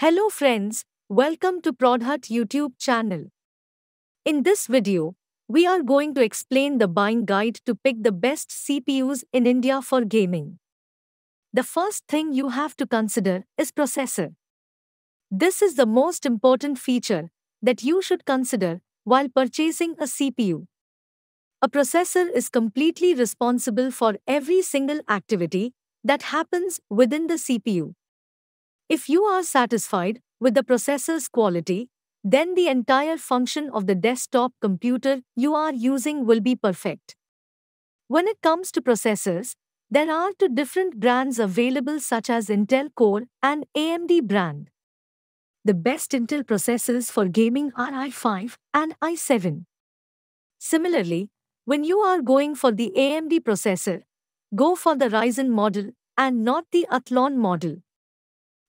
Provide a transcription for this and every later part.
Hello friends, welcome to Prodhut YouTube channel. In this video, we are going to explain the buying guide to pick the best CPUs in India for gaming. The first thing you have to consider is processor. This is the most important feature that you should consider while purchasing a CPU. A processor is completely responsible for every single activity that happens within the CPU if you are satisfied with the processor's quality, then the entire function of the desktop computer you are using will be perfect. When it comes to processors, there are two different brands available such as Intel Core and AMD brand. The best Intel processors for gaming are i5 and i7. Similarly, when you are going for the AMD processor, go for the Ryzen model and not the Athlon model.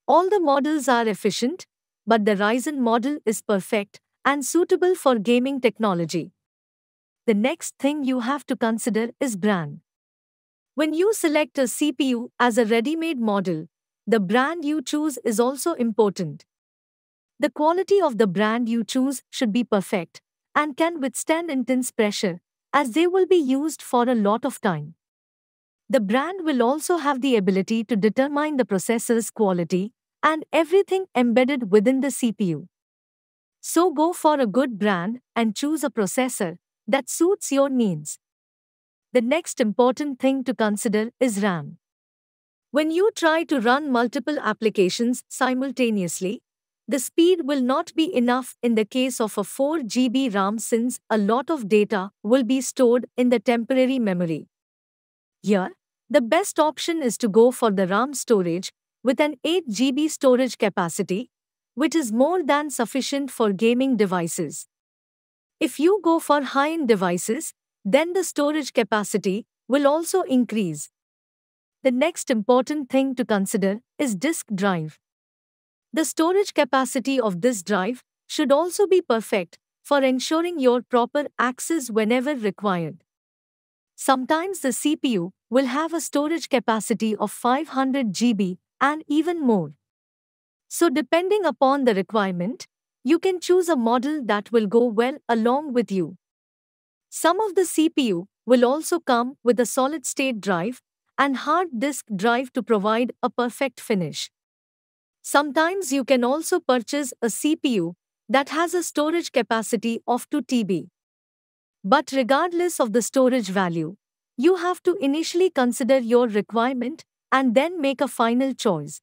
All the models are efficient, but the Ryzen model is perfect and suitable for gaming technology. The next thing you have to consider is brand. When you select a CPU as a ready-made model, the brand you choose is also important. The quality of the brand you choose should be perfect and can withstand intense pressure, as they will be used for a lot of time. The brand will also have the ability to determine the processor's quality and everything embedded within the CPU. So go for a good brand and choose a processor that suits your needs. The next important thing to consider is RAM. When you try to run multiple applications simultaneously, the speed will not be enough in the case of a 4 GB RAM since a lot of data will be stored in the temporary memory. Here, the best option is to go for the RAM storage with an 8 GB storage capacity, which is more than sufficient for gaming devices. If you go for high-end devices, then the storage capacity will also increase. The next important thing to consider is disk drive. The storage capacity of this drive should also be perfect for ensuring your proper access whenever required. Sometimes the CPU will have a storage capacity of 500 GB and even more. So depending upon the requirement, you can choose a model that will go well along with you. Some of the CPU will also come with a solid-state drive and hard disk drive to provide a perfect finish. Sometimes you can also purchase a CPU that has a storage capacity of 2 TB. But regardless of the storage value, you have to initially consider your requirement and then make a final choice.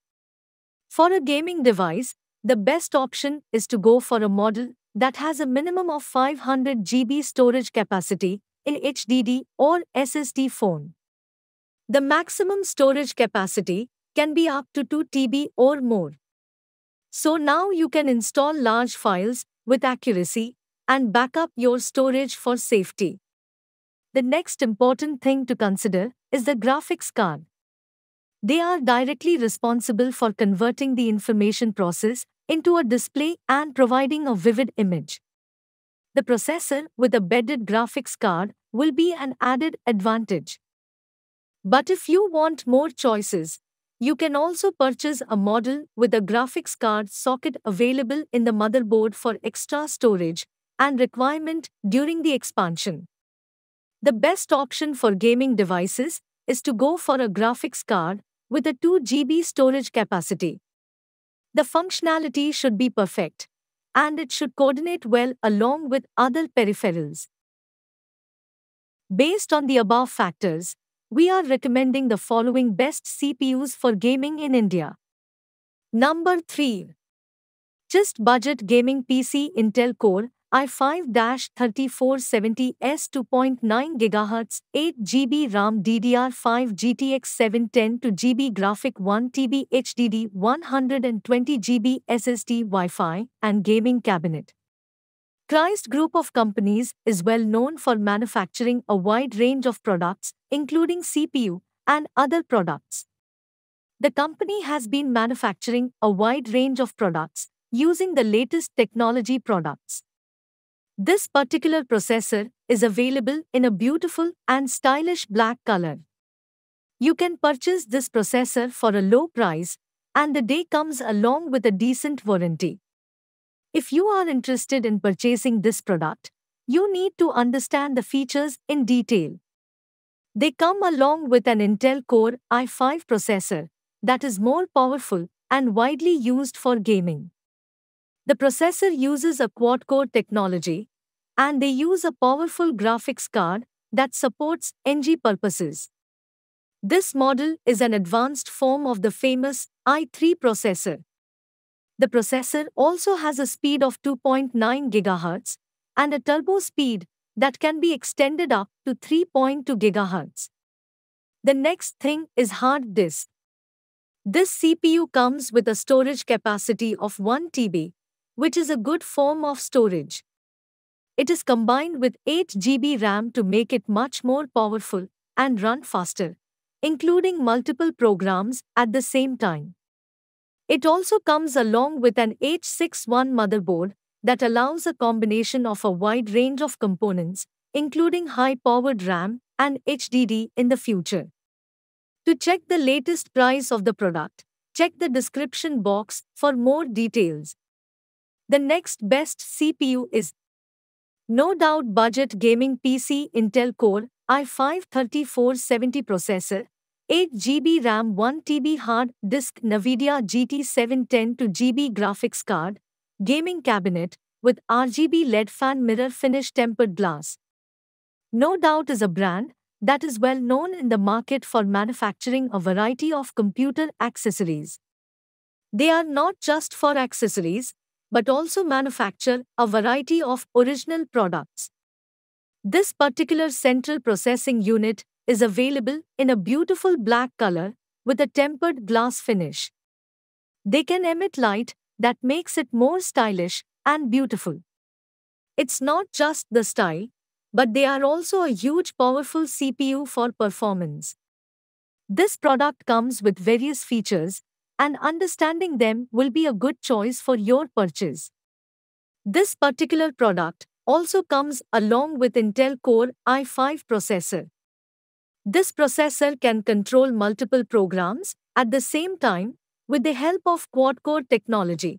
For a gaming device, the best option is to go for a model that has a minimum of 500 GB storage capacity in HDD or SSD phone. The maximum storage capacity can be up to 2 TB or more. So now you can install large files with accuracy and back up your storage for safety. The next important thing to consider is the graphics card. They are directly responsible for converting the information process into a display and providing a vivid image. The processor with a bedded graphics card will be an added advantage. But if you want more choices, you can also purchase a model with a graphics card socket available in the motherboard for extra storage and requirement during the expansion. The best option for gaming devices is to go for a graphics card with a 2 GB storage capacity. The functionality should be perfect, and it should coordinate well along with other peripherals. Based on the above factors, we are recommending the following best CPUs for gaming in India. Number 3. Just budget gaming PC Intel Core i5-3470S 2.9 GHz 8 GB RAM DDR5 GTX 710 to GB Graphic 1 TB HDD 120 GB SSD Wi-Fi and gaming cabinet. Christ Group of Companies is well known for manufacturing a wide range of products, including CPU and other products. The company has been manufacturing a wide range of products using the latest technology products. This particular processor is available in a beautiful and stylish black color. You can purchase this processor for a low price and the day comes along with a decent warranty. If you are interested in purchasing this product, you need to understand the features in detail. They come along with an Intel Core i5 processor that is more powerful and widely used for gaming. The processor uses a quad-core technology, and they use a powerful graphics card that supports NG purposes. This model is an advanced form of the famous i3 processor. The processor also has a speed of 2.9 GHz and a turbo speed that can be extended up to 3.2 GHz. The next thing is hard disk. This CPU comes with a storage capacity of 1 TB which is a good form of storage. It is combined with 8 GB RAM to make it much more powerful and run faster, including multiple programs at the same time. It also comes along with an H61 motherboard that allows a combination of a wide range of components, including high-powered RAM and HDD in the future. To check the latest price of the product, check the description box for more details. The next best CPU is no doubt budget gaming PC Intel Core i5-3470 processor, 8 GB RAM 1 TB hard disk NVIDIA GT710 2 GB graphics card, gaming cabinet, with RGB LED fan mirror finish tempered glass. No doubt is a brand that is well known in the market for manufacturing a variety of computer accessories. They are not just for accessories, but also manufacture a variety of original products. This particular central processing unit is available in a beautiful black color with a tempered glass finish. They can emit light that makes it more stylish and beautiful. It's not just the style, but they are also a huge powerful CPU for performance. This product comes with various features and understanding them will be a good choice for your purchase. This particular product also comes along with Intel Core i5 processor. This processor can control multiple programs at the same time with the help of quad-core technology.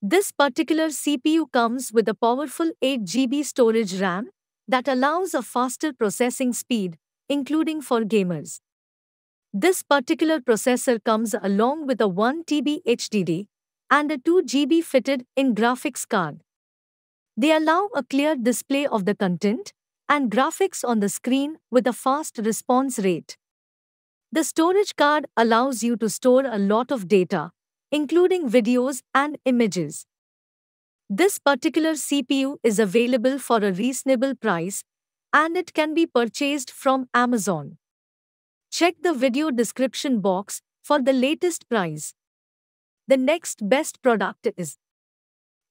This particular CPU comes with a powerful 8GB storage RAM that allows a faster processing speed, including for gamers. This particular processor comes along with a 1 TB HDD and a 2 GB fitted in graphics card. They allow a clear display of the content and graphics on the screen with a fast response rate. The storage card allows you to store a lot of data, including videos and images. This particular CPU is available for a reasonable price and it can be purchased from Amazon. Check the video description box for the latest price. The next best product is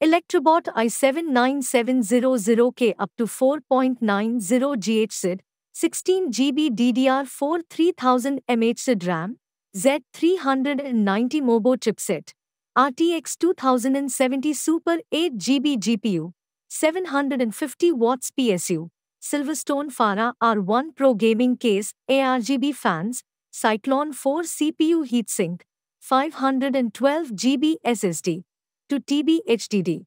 Electrobot i79700K up to 4.90 GHz, 16 GB DDR4 3000 MHz RAM, Z390 MOBO chipset, RTX 2070 Super 8 GB GPU, 750 watts PSU, Silverstone Fara R1 Pro Gaming Case, ARGB fans, Cyclone 4 CPU heatsink, 512 GB SSD, to TB HDD.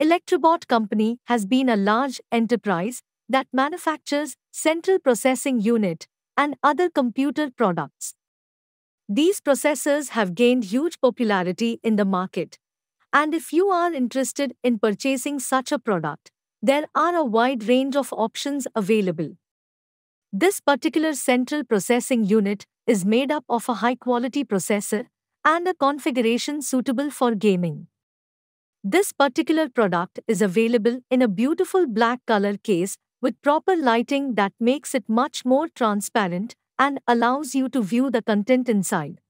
Electrobot Company has been a large enterprise that manufactures central processing unit and other computer products. These processors have gained huge popularity in the market. And if you are interested in purchasing such a product, there are a wide range of options available. This particular central processing unit is made up of a high-quality processor and a configuration suitable for gaming. This particular product is available in a beautiful black color case with proper lighting that makes it much more transparent and allows you to view the content inside.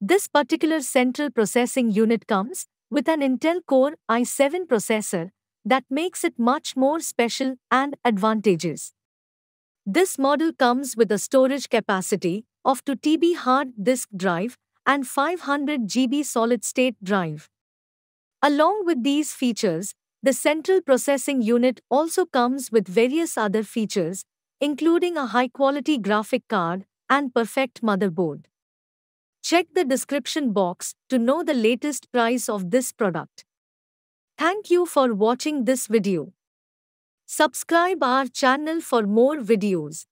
This particular central processing unit comes with an Intel Core i7 processor that makes it much more special and advantageous. This model comes with a storage capacity of 2 TB hard disk drive and 500 GB solid-state drive. Along with these features, the central processing unit also comes with various other features, including a high-quality graphic card and perfect motherboard. Check the description box to know the latest price of this product. Thank you for watching this video. Subscribe our channel for more videos.